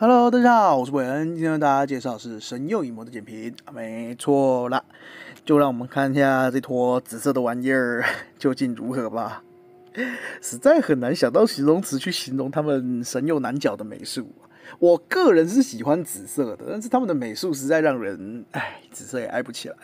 Hello，大家好，我是韦恩，今天为大家介绍是《神佑影魔》的简评，没错啦，就让我们看一下这坨紫色的玩意儿 究竟如何吧。实在很难想到形容词去形容他们神佑男角的美术。我个人是喜欢紫色的，但是他们的美术实在让人唉，紫色也爱不起来。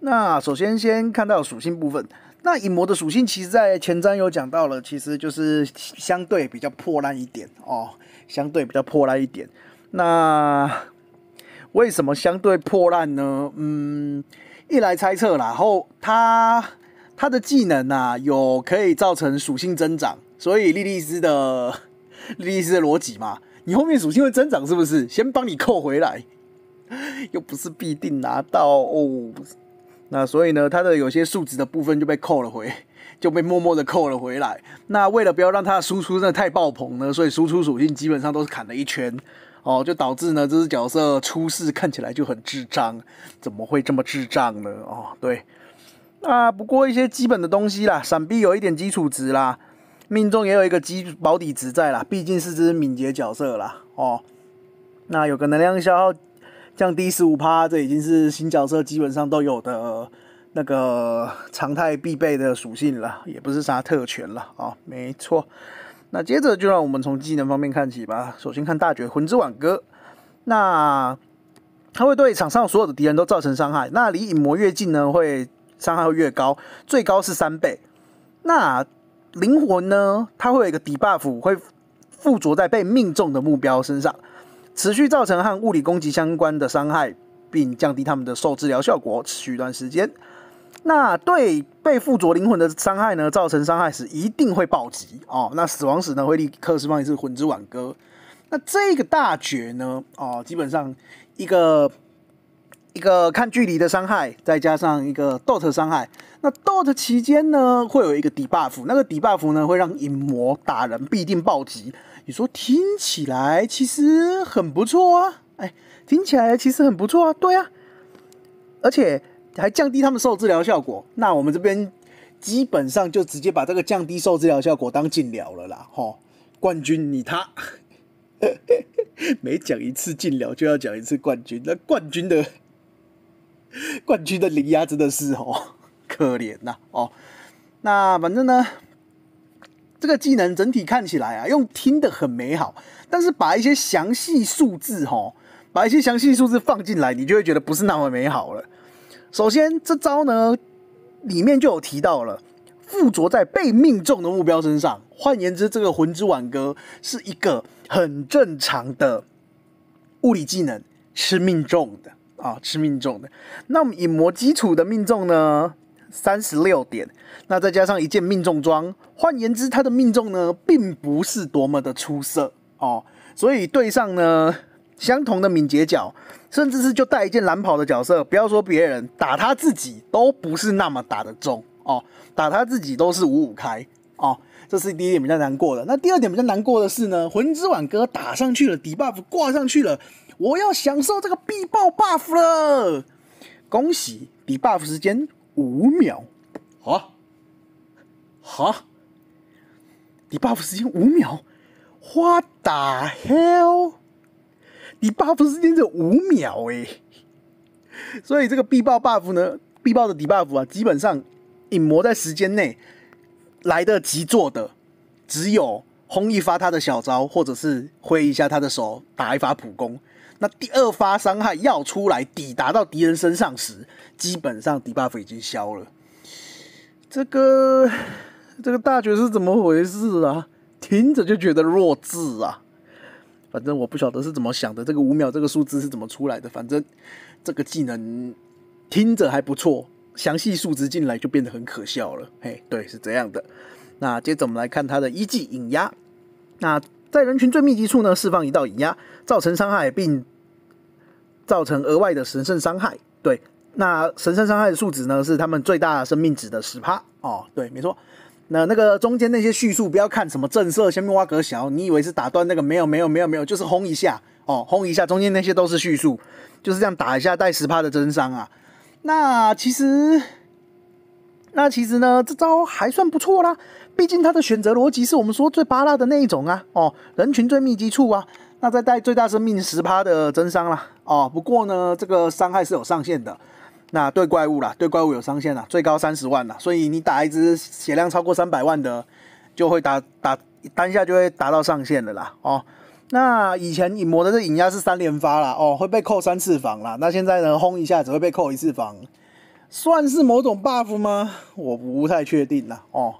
那首先先看到属性部分，那影魔的属性其实在前章有讲到了，其实就是相对比较破烂一点哦。相对比较破烂一点，那为什么相对破烂呢？嗯，一来猜测啦，后他他的技能啊，有可以造成属性增长，所以莉莉丝的莉莉丝的逻辑嘛，你后面属性会增长是不是？先帮你扣回来，又不是必定拿到哦。那所以呢，它的有些数值的部分就被扣了回，就被默默的扣了回来。那为了不要让它的输出真的太爆棚呢，所以输出属性基本上都是砍了一圈，哦，就导致呢这只角色初试看起来就很智障，怎么会这么智障呢？哦，对，啊，不过一些基本的东西啦，闪避有一点基础值啦，命中也有一个基保底值在啦，毕竟是只敏捷角色啦，哦，那有个能量消耗。降低十五趴，这已经是新角色基本上都有的那个常态必备的属性了，也不是啥特权了啊，没错。那接着就让我们从技能方面看起吧。首先看大觉魂之挽歌，那它会对场上所有的敌人都造成伤害，那离影魔越近呢，会伤害会越高，最高是三倍。那灵魂呢，它会有一个 debuff 会附着在被命中的目标身上。持续造成和物理攻击相关的伤害，并降低他们的受治疗效果，持续一段时间。那对被附着灵魂的伤害呢？造成伤害时一定会暴击哦。那死亡时呢，会立刻释放一次魂之挽歌。那这个大绝呢？哦，基本上一个一个看距离的伤害，再加上一个 dot 伤害。那 dot 期间呢，会有一个 debuff，那个 debuff 呢会让影魔打人必定暴击。你说听起来其实很不错啊，哎，听起来其实很不错啊，对啊，而且还降低他们受治疗效果，那我们这边基本上就直接把这个降低受治疗效果当禁疗了啦，吼，冠军你他，每 讲一次禁疗就要讲一次冠军，那冠军的冠军的零压真的是哦可怜呐，哦，那反正呢。这个技能整体看起来啊，用听的很美好，但是把一些详细数字哈，把一些详细数字放进来，你就会觉得不是那么美好了。首先，这招呢里面就有提到了，附着在被命中的目标身上。换言之，这个魂之挽歌是一个很正常的物理技能，是命中的啊，是命中的。那我们以魔基础的命中呢？三十六点，那再加上一件命中装，换言之，他的命中呢，并不是多么的出色哦。所以对上呢，相同的敏捷角，甚至是就带一件蓝袍的角色，不要说别人打他自己，都不是那么打的中哦。打他自己都是五五开哦。这是第一点比较难过的。那第二点比较难过的是呢，魂之挽歌打上去了，debuff 挂上去了，我要享受这个必爆 buff 了，恭喜 debuff 时间。五秒，好，好，你 buff 时间五秒，花打 h e l l 你 buff 时间只有五秒诶，所以这个必爆 buff 呢，必爆的 d e buff 啊，基本上影魔在时间内来得及做的，只有轰一发他的小招，或者是挥一下他的手，打一发普攻。那第二发伤害要出来抵达到敌人身上时，基本上 d e buff 已经消了。这个这个大绝是怎么回事啊？听着就觉得弱智啊！反正我不晓得是怎么想的，这个五秒这个数字是怎么出来的？反正这个技能听着还不错，详细数值进来就变得很可笑了。嘿，对，是这样的。那接着我们来看它的一技引压。那在人群最密集处呢，释放一道引压，造成伤害，并造成额外的神圣伤害。对，那神圣伤害的数值呢，是他们最大生命值的十趴哦。对，没错。那那个中间那些叙述，不要看什么震慑、先命挖格小，你以为是打断那个？没有，没有，没有，没有，就是轰一下哦，轰一下。中间那些都是叙述，就是这样打一下带十趴的真伤啊。那其实，那其实呢，这招还算不错啦。毕竟他的选择逻辑是我们说最扒拉的那一种啊，哦，人群最密集处啊，那再带最大生命十趴的增伤啦，哦，不过呢，这个伤害是有上限的，那对怪物啦，对怪物有上限啦，最高三十万啦，所以你打一只血量超过三百万的，就会打打单下就会达到上限的啦。哦，那以前影魔的这影压是三连发啦，哦，会被扣三次防啦，那现在呢，轰一下只会被扣一次防，算是某种 buff 吗？我不太确定啦，哦。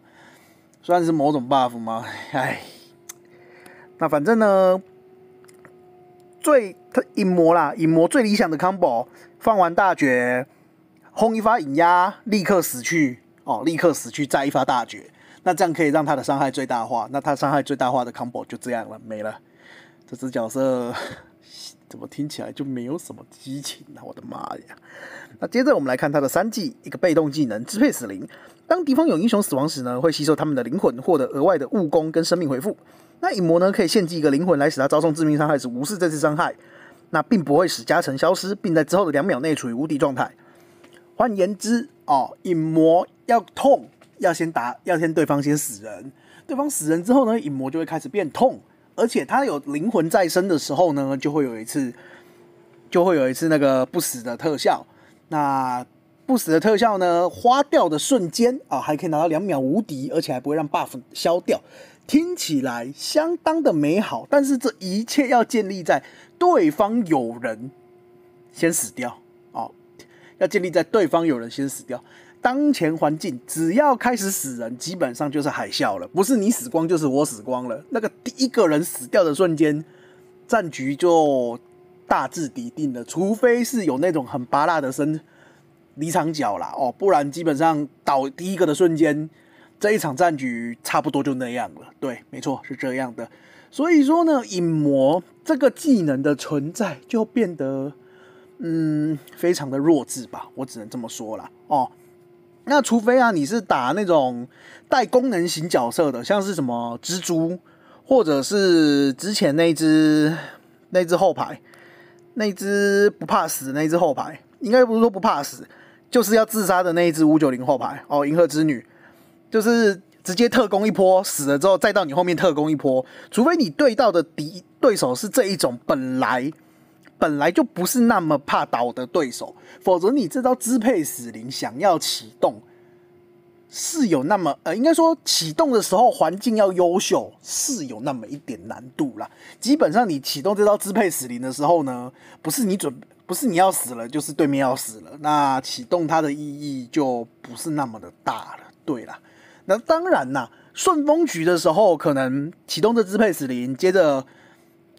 算是某种 buff 吗？哎，那反正呢，最他影魔啦，影魔最理想的 combo 放完大绝，轰一发影压，立刻死去哦，立刻死去，再一发大绝，那这样可以让他的伤害最大化。那他伤害最大化的 combo 就这样了，没了。这只角色 怎么听起来就没有什么激情呢？我的妈呀！那接着我们来看他的三技一个被动技能，支配死灵。当敌方有英雄死亡时呢，会吸收他们的灵魂，获得额外的物攻跟生命回复。那影魔呢，可以献祭一个灵魂来使他遭受致命伤害时无视这次伤害，那并不会使加成消失，并在之后的两秒内处于无敌状态。换言之，哦，影魔要痛，要先打，要先对方先死人。对方死人之后呢，影魔就会开始变痛，而且他有灵魂再生的时候呢，就会有一次，就会有一次那个不死的特效。那。不死的特效呢？花掉的瞬间啊，还可以拿到两秒无敌，而且还不会让 buff 消掉，听起来相当的美好。但是这一切要建立在对方有人先死掉啊，要建立在对方有人先死掉。当前环境只要开始死人，基本上就是海啸了，不是你死光就是我死光了。那个第一个人死掉的瞬间，战局就大致笃定了，除非是有那种很拔辣的声。离场角啦哦，不然基本上倒第一个的瞬间，这一场战局差不多就那样了。对，没错是这样的。所以说呢，影魔这个技能的存在就变得嗯非常的弱智吧，我只能这么说啦。哦。那除非啊，你是打那种带功能型角色的，像是什么蜘蛛，或者是之前那只那只后排，那只不怕死那只后排，应该不是说不怕死。就是要自杀的那一只五九零后排哦，银河之女，就是直接特攻一波死了之后，再到你后面特攻一波，除非你对到的敌对手是这一种本来本来就不是那么怕倒的对手，否则你这招支配死灵想要启动。是有那么呃，应该说启动的时候环境要优秀，是有那么一点难度啦。基本上你启动这招支配死灵的时候呢，不是你准，不是你要死了，就是对面要死了。那启动它的意义就不是那么的大了。对啦，那当然啦，顺风局的时候可能启动这支配死灵，接着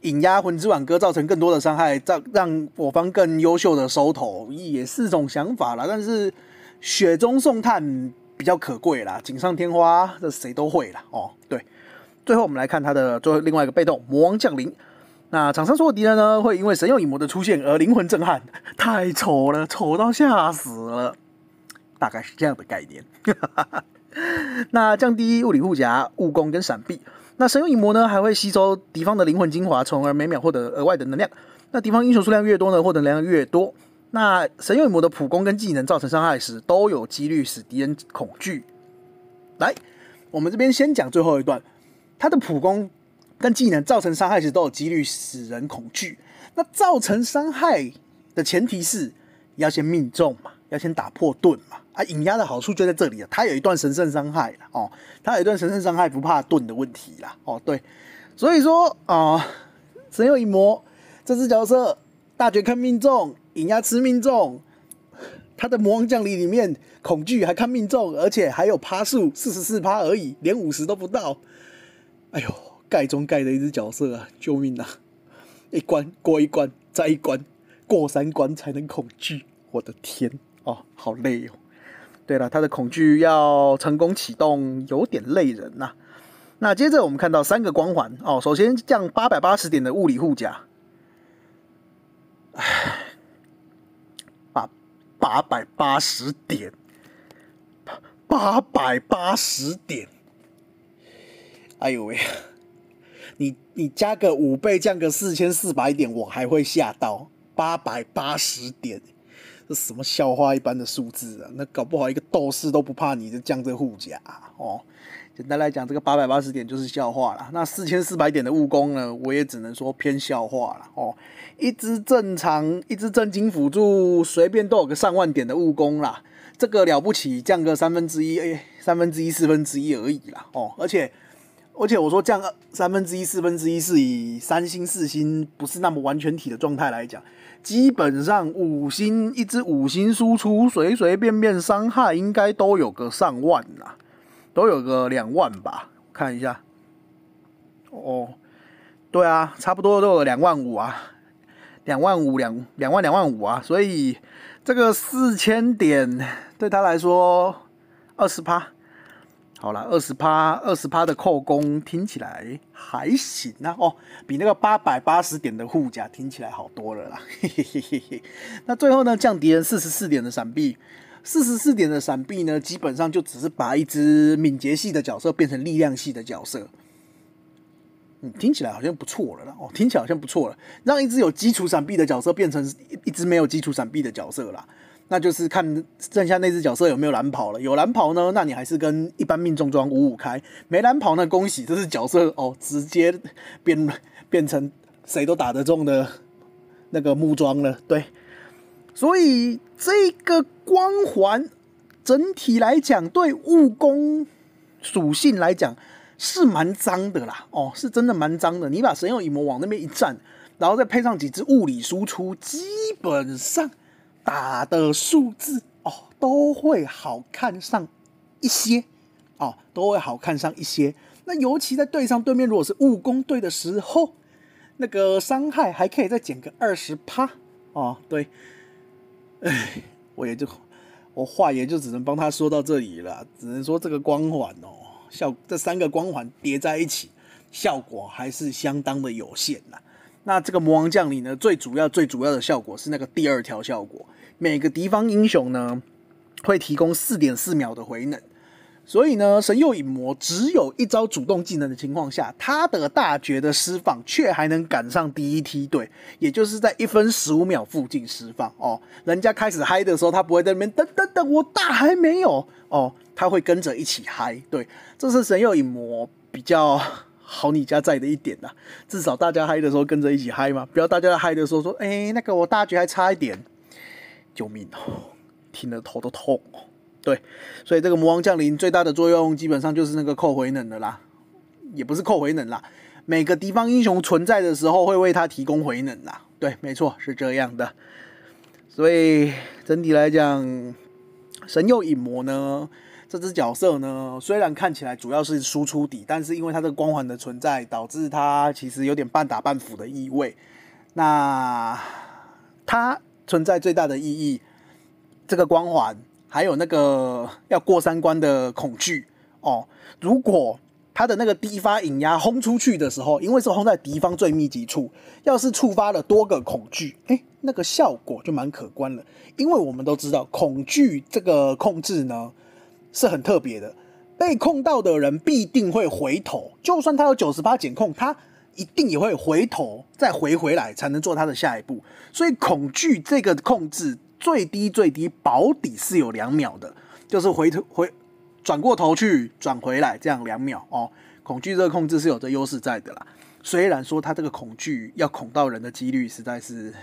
引压魂之挽歌，造成更多的伤害，让让我方更优秀的收头，也是种想法啦。但是雪中送炭。比较可贵啦，锦上添花，这谁都会啦。哦。对，最后我们来看它的最后另外一个被动，魔王降临。那场上所有敌人呢，会因为神佑影魔的出现而灵魂震撼，太丑了，丑到吓死了，大概是这样的概念。那降低物理护甲、物攻跟闪避。那神佑影魔呢，还会吸收敌方的灵魂精华，从而每秒获得额外的能量。那敌方英雄数量越多呢，获得能量越多。那神勇魔的普攻跟技能造成伤害时，都有几率使敌人恐惧。来，我们这边先讲最后一段。他的普攻跟技能造成伤害时，都有几率使人恐惧。那造成伤害的前提是要先命中嘛，要先打破盾嘛。啊，影压的好处就在这里了，他有一段神圣伤害了哦，他有一段神圣伤害不怕盾的问题啦。哦，对，所以说啊，神勇一魔这只角色大绝坑命中。顶压吃命中，他的魔王降临里面恐惧还看命中，而且还有趴数四十四趴而已，连五十都不到。哎呦，盖中盖的一只角色啊！救命啊！一关过一关，再一关过三关才能恐惧。我的天，哦，好累哦。对了，他的恐惧要成功启动，有点累人呐。那接着我们看到三个光环哦，首先降八百八十点的物理护甲。唉。八百八十点，八百八十点，哎呦喂！你你加个五倍，降个四千四百点，我还会吓到八百八十点，这什么笑话一般的数字啊！那搞不好一个斗士都不怕你，就降这护甲哦。简单来讲，这个八百八十点就是笑话了。那四千四百点的误攻呢，我也只能说偏笑话了哦。一只正常，一只正经辅助，随便都有个上万点的误攻啦。这个了不起，降个三分之一，哎，三分之一、四分之一而已啦。哦，而且，而且我说降三分之一、四分之一，是以三星、四星不是那么完全体的状态来讲。基本上五星，一只五星输出，随随便便伤害应该都有个上万啦。都有个两万吧，看一下，哦，对啊，差不多都有两万五啊，两万五两两万两万五啊，所以这个四千点对他来说二十趴，好了，二十趴二十趴的扣工听起来还行啊哦，比那个八百八十点的护甲听起来好多了啦，嘿嘿嘿嘿嘿。那最后呢，降敌人四十四点的闪避。四十四点的闪避呢，基本上就只是把一只敏捷系的角色变成力量系的角色。嗯，听起来好像不错了啦。哦，听起来好像不错了。让一只有基础闪避的角色变成一一只没有基础闪避的角色啦，那就是看剩下那只角色有没有蓝跑了。有蓝跑呢，那你还是跟一般命中装五五开；没蓝跑呢，恭喜，这只角色哦，直接变变成谁都打得中的那个木桩了。对。所以这个光环，整体来讲对务工属性来讲是蛮脏的啦，哦，是真的蛮脏的。你把神勇影魔往那边一站，然后再配上几只物理输出，基本上打的数字哦都会好看上一些，哦都会好看上一些。那尤其在对上对面如果是务工队的时候，那个伤害还可以再减个二十趴，哦对。哎，我也就我话也就只能帮他说到这里了，只能说这个光环哦，效这三个光环叠在一起，效果还是相当的有限呐。那这个魔王将领呢，最主要最主要的效果是那个第二条效果，每个敌方英雄呢会提供四点四秒的回能。所以呢，神佑影魔只有一招主动技能的情况下，他的大绝的释放却还能赶上第一梯队，也就是在一分十五秒附近释放哦。人家开始嗨的时候，他不会在那边等等等，我大还没有哦，他会跟着一起嗨。对，这是神佑影魔比较好你家在的一点呐，至少大家嗨的时候跟着一起嗨嘛，不要大家嗨的时候说，哎，那个我大绝还差一点，救命，哦，听得头都痛。对，所以这个魔王降临最大的作用，基本上就是那个扣回能的啦，也不是扣回能啦，每个敌方英雄存在的时候会为他提供回能啦。对，没错，是这样的。所以整体来讲，神佑影魔呢，这只角色呢，虽然看起来主要是输出底，但是因为他的光环的存在，导致他其实有点半打半辅的意味。那他存在最大的意义，这个光环。还有那个要过三关的恐惧哦，如果他的那个一发引压轰出去的时候，因为是轰在敌方最密集处，要是触发了多个恐惧，哎，那个效果就蛮可观了。因为我们都知道，恐惧这个控制呢是很特别的，被控到的人必定会回头，就算他有九十八减控，他一定也会回头再回回来才能做他的下一步。所以，恐惧这个控制。最低最低保底是有两秒的，就是回头回转过头去转回来，这样两秒哦。恐惧这个控制是有这优势在的啦，虽然说它这个恐惧要恐到人的几率实在是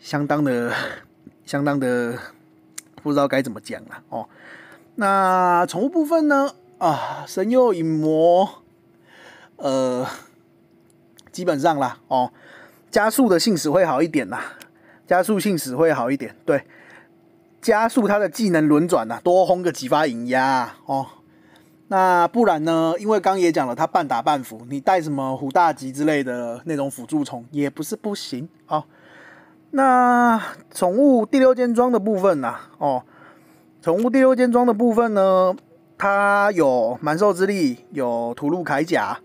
相当的、相当的，不知道该怎么讲了哦。那宠物部分呢？啊，神佑影魔，呃，基本上啦哦，加速的信使会好一点啦，加速性只会好一点，对，加速它的技能轮转呐，多轰个几发银压哦。那不然呢？因为刚也讲了，它半打半辅，你带什么虎大吉之类的那种辅助宠也不是不行啊。那宠物第六件装的部分呢？哦，宠物第六件装的部分呢，它有蛮兽之力，有屠戮铠甲。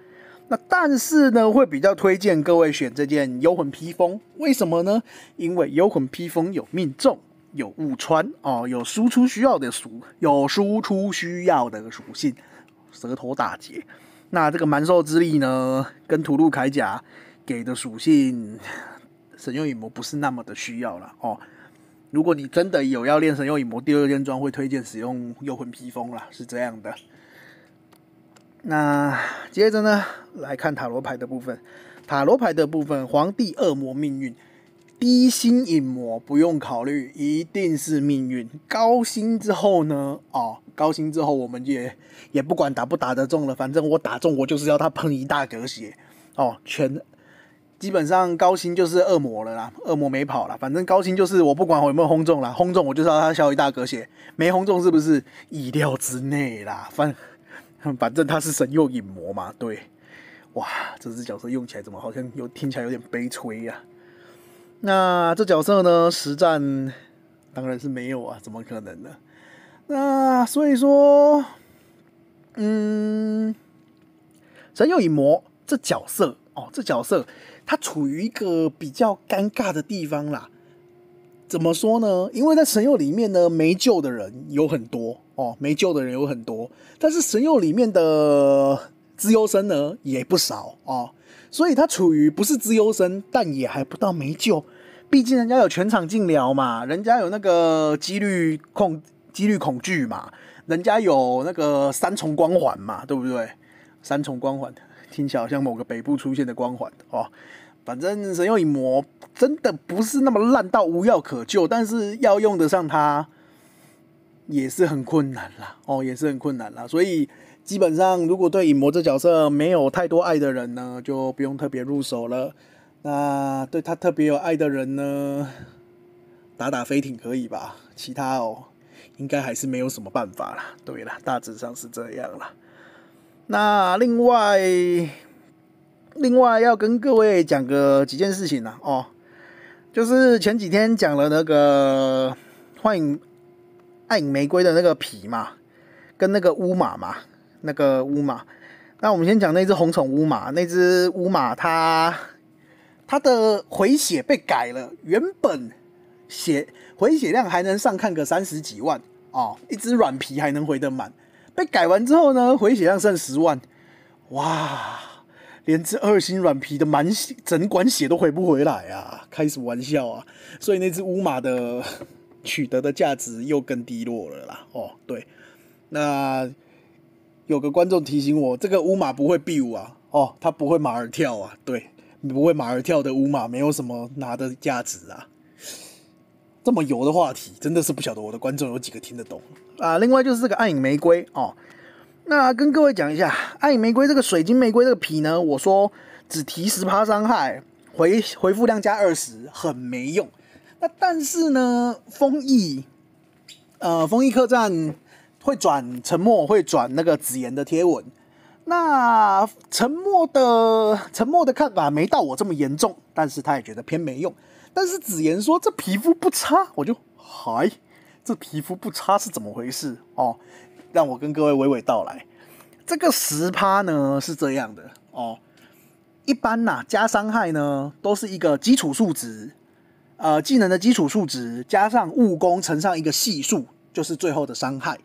那但是呢，会比较推荐各位选这件幽魂披风，为什么呢？因为幽魂披风有命中，有误穿哦，有输出需要的属，有输出需要的属性，舌头打结。那这个蛮兽之力呢，跟屠戮铠甲给的属性，神佑影魔不是那么的需要了哦。如果你真的有要练神佑影魔，第二件装会推荐使用幽魂披风啦，是这样的。那接着呢，来看塔罗牌的部分。塔罗牌的部分，皇帝、恶魔、命运，低星引魔不用考虑，一定是命运。高星之后呢？哦，高星之后我们也也不管打不打得中了，反正我打中我就是要他喷一大格血哦，全基本上高星就是恶魔了啦，恶魔没跑了，反正高星就是我不管我有没有轰中啦，轰中我就要他消一大格血，没轰中是不是意料之内啦？反。反正他是神佑影魔嘛，对，哇，这只角色用起来怎么好像有听起来有点悲催呀？那这角色呢？实战当然是没有啊，怎么可能呢？那所以说，嗯，神佑影魔这角色哦，这角色他处于一个比较尴尬的地方啦。怎么说呢？因为在神佑里面呢，没救的人有很多。哦，没救的人有很多，但是神佑里面的资优生呢也不少哦，所以他处于不是资优生，但也还不到没救，毕竟人家有全场禁聊嘛，人家有那个几率恐几率恐惧嘛，人家有那个三重光环嘛，对不对？三重光环听起来好像某个北部出现的光环哦，反正神佑影魔真的不是那么烂到无药可救，但是要用得上它。也是很困难啦，哦，也是很困难啦。所以基本上，如果对影魔这角色没有太多爱的人呢，就不用特别入手了。那对他特别有爱的人呢，打打飞艇可以吧？其他哦，应该还是没有什么办法啦。对了，大致上是这样了。那另外，另外要跟各位讲个几件事情呢，哦，就是前几天讲了那个幻影。暗影玫瑰的那个皮嘛，跟那个乌马嘛，那个乌马。那我们先讲那只红宠乌马，那只乌马它它的回血被改了，原本血回血量还能上看个三十几万哦，一只软皮还能回得满。被改完之后呢，回血量剩十万，哇，连只二星软皮的满整管血都回不回来啊，开什么玩笑啊？所以那只乌马的。取得的价值又更低落了啦。哦，对，那有个观众提醒我，这个乌马不会 B 五啊，哦，它不会马儿跳啊，对，不会马儿跳的乌马没有什么拿的价值啊。这么油的话题，真的是不晓得我的观众有几个听得懂啊。另外就是这个暗影玫瑰哦，那跟各位讲一下，暗影玫瑰这个水晶玫瑰这个皮呢，我说只提十趴伤害，回回复量加二十，很没用。那但是呢，封邑，呃，封邑客栈会转沉默，会转那个紫妍的贴文。那沉默的沉默的看法没到我这么严重，但是他也觉得偏没用。但是紫妍说这皮肤不差，我就嗨，这皮肤不差是怎么回事哦？让我跟各位娓娓道来。这个十趴呢是这样的哦，一般呐加伤害呢都是一个基础数值。呃，技能的基础数值加上物攻乘上一个系数，就是最后的伤害。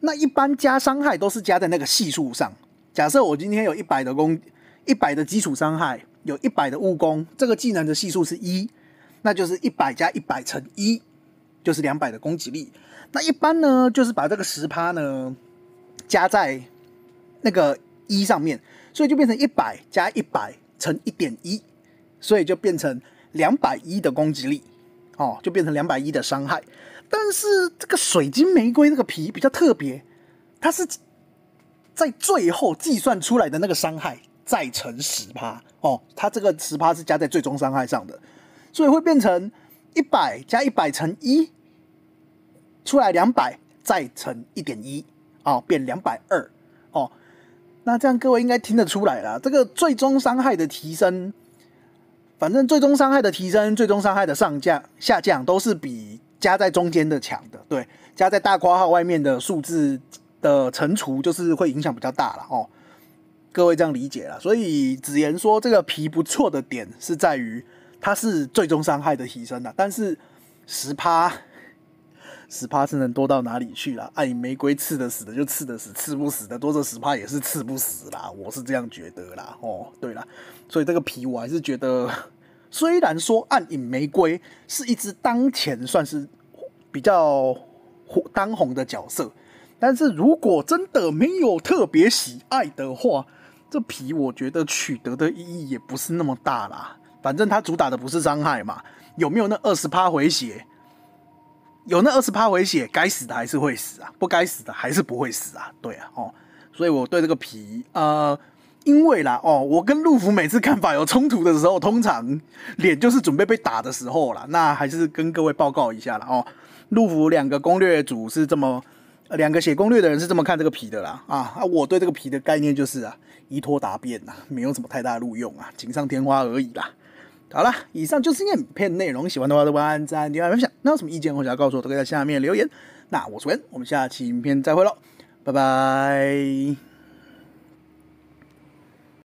那一般加伤害都是加在那个系数上。假设我今天有一百的攻，一百的基础伤害，有一百的物攻，这个技能的系数是一，那就是一百加一百乘一，就是两百的攻击力。那一般呢，就是把这个十趴呢加在那个一上面，所以就变成一百加一百乘一点一，所以就变成。两百一的攻击力，哦，就变成两百一的伤害。但是这个水晶玫瑰那个皮比较特别，它是，在最后计算出来的那个伤害再乘十趴哦，它这个十趴是加在最终伤害上的，所以会变成一百加一百乘一，出来两百再乘一点一，哦，变两百二哦。那这样各位应该听得出来了，这个最终伤害的提升。反正最终伤害的提升，最终伤害的上降下降都是比加在中间的强的。对，加在大括号外面的数字的乘除就是会影响比较大了哦。各位这样理解了。所以子言说这个皮不错的点是在于它是最终伤害的提升了，但是十趴。十趴是能多到哪里去啦？暗影玫瑰刺的死的就刺的死，刺不死的多这十趴也是刺不死啦，我是这样觉得啦。哦，对啦，所以这个皮我还是觉得，虽然说暗影玫瑰是一只当前算是比较火当红的角色，但是如果真的没有特别喜爱的话，这皮我觉得取得的意义也不是那么大啦。反正它主打的不是伤害嘛，有没有那二十趴回血？有那二十趴回血，该死的还是会死啊，不该死的还是不会死啊，对啊，哦，所以我对这个皮，呃，因为啦，哦，我跟陆福每次看法有冲突的时候，通常脸就是准备被打的时候啦。那还是跟各位报告一下了哦，陆福两个攻略组是这么，两个写攻略的人是这么看这个皮的啦，啊啊，我对这个皮的概念就是啊，依托答辩呐，没有什么太大录用啊，锦上添花而已啦。好了，以上就是影片内容。喜欢的话都点赞、订阅、分享。那有什么意见或想要告诉我，都可以在下面留言。那我是文，我们下期影片再会喽，拜拜。